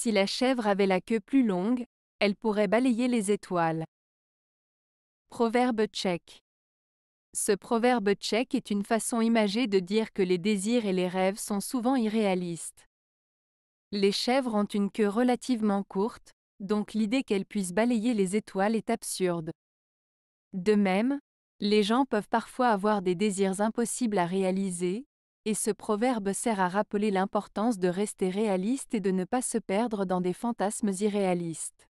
Si la chèvre avait la queue plus longue, elle pourrait balayer les étoiles. Proverbe tchèque. Ce proverbe tchèque est une façon imagée de dire que les désirs et les rêves sont souvent irréalistes. Les chèvres ont une queue relativement courte, donc l'idée qu'elles puissent balayer les étoiles est absurde. De même, les gens peuvent parfois avoir des désirs impossibles à réaliser, et ce proverbe sert à rappeler l'importance de rester réaliste et de ne pas se perdre dans des fantasmes irréalistes.